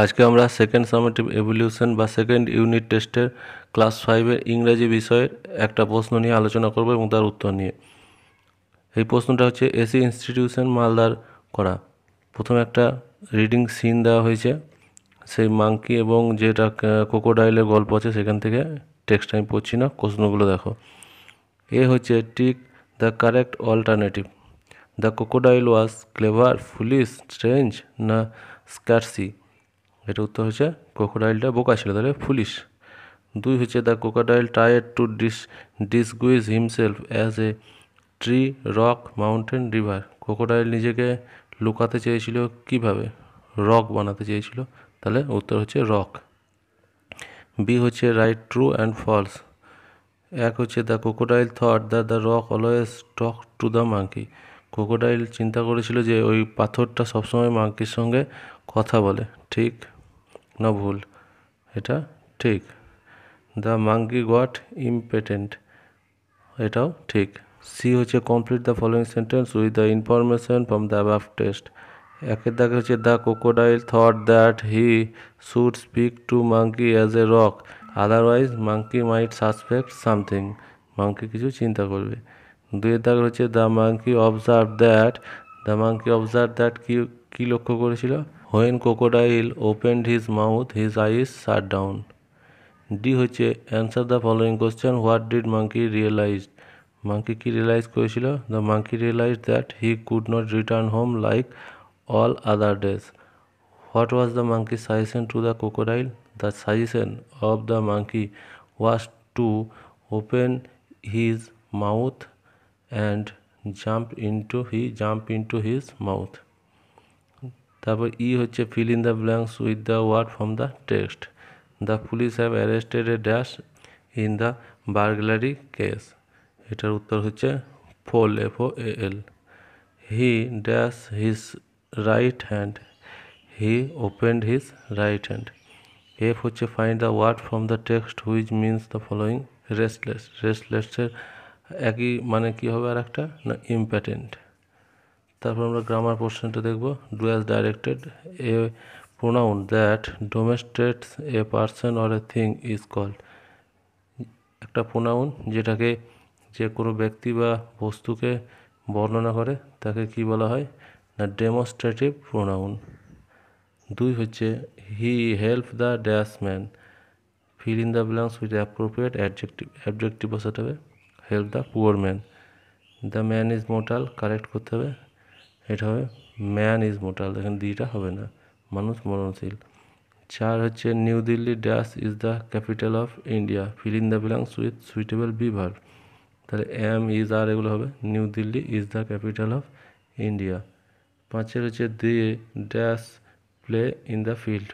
আজকে আমরা second summative evaluation বা সেকেন্ড ইউনিট টেস্টের ক্লাস ফাইভের ইংরেজি বিষয়ের একটা প্রশ্ন নিয়ে আলোচনা করবো এবং তার উত্তর নিয়ে এই প্রশ্নটা হচ্ছে এসি ইনস্টিটিউশন মালদার করা প্রথমে একটা রিডিং সিন দেওয়া হয়েছে সেই মাংকি এবং যেটা কোকোডাইলের গল্প আছে সেখান থেকে টেক্সট আমি পড়ছি না প্রশ্নগুলো দেখো এ হচ্ছে tick the correct alternative the crocodile was clever foolish strange না স্ক্যাটসি এটা উত্তর হচ্ছে ক্রোকোডাইলটা বোকা ছিল তাহলে ফুলিশ দুই হচ্ছে the crocodile tried to dis disguise himself as a tree rock mountain river crocodile নিজেকে লুকাতে চেয়েছিল কিভাবে রক বানাতে চেয়েছিল তাহলে উত্তর হচ্ছে রক বি হচ্ছে রাইট ট্রু অ্যান্ড ফলস এক হচ্ছে the crocodile thought the the rock always talk to the monkey crocodile চিন্তা করেছিল যে ওই পাথরটা সবসময় মাঙ্কির সঙ্গে কথা বলে ঠিক না ভুল এটা ঠিক দ্য মাঙ্কি গট ইম্পেটেন্ট এটাও ঠিক সি হচ্ছে complete the following sentence with the information from the above test একের দাগে হচ্ছে the crocodile thought that he should speak to monkey as a rock otherwise monkey might suspect something monkey কিছু চিন্তা করবে দুয়ের দাগ হচ্ছে the monkey observe that the monkey observe that কি কী লক্ষ্য করেছিল when crocodile opened his mouth his eyes shut down D হচ্ছে answer the following question what did monkey realize monkey কি রিয়েলাইজ করেছিল the monkey realize that he could not return home like all other days what was the monkey suggestion to the crocodile the suggestion of the monkey was to open his mouth and jump into he jump into his mouth তারপর E e হচ্ছে fill in the blanks with the word from the text the police have arrested a dash in the burglary case এটার উত্তর হচ্ছে fool F O L he dash his right hand he opened his right hand F হচ্ছে find the word from the text which means the following restless রেস্টলেসের একই মানে কী হবে আর একটা না ইম্প্যাটেন্ট তারপর আমরা গ্রামার পোর্শনটা দেখব do as directed a pronoun that demonstrates a person or a thing is called একটা প্রোনাউন যেটাকে যে কোনো ব্যক্তি বা বস্তুকে বর্ণনা করে তাকে কি বলা হয় না ডেমনস্ট্রেটিভ প্রোনাউন দুই হচ্ছে he help the dash man fill in the blanks with appropriate adjective objective বসাতে হবে help the poor man the man is mortal correct করতে হবে এটা হবে ম্যান ইজ মোটাল এখানে দিটা হবে না মানুষ মরণশীল চার হচ্ছে New Delhi dash is the capital of India fill in the blanks with suitable বিভার তাহলে এম ইজ আর এগুলো হবে New Delhi is the capital of India পাঁচের হচ্ছে they dash play in the field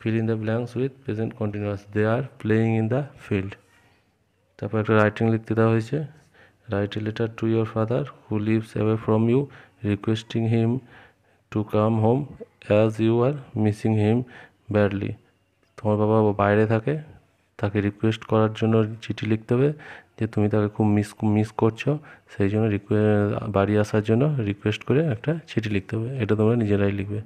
fill in the blanks with present continuous they are playing in the field তারপর একটা writing লিখতে দেওয়া হয়েছে write letter to your father who lives away from you requesting him to come home as you are missing him badly তোমার বাবা বাইরে থাকে তাকে রিকোয়েস্ট করার জন্য চিঠি লিখতে হবে যে তুমি তাকে খুব মিস মিস করছো সেই জন্য রিকোয়ে বাড়ি আসার জন্য রিকোয়েস্ট করে একটা চিঠি লিখতে হবে এটা তোমরা নিজেরাই লিখবে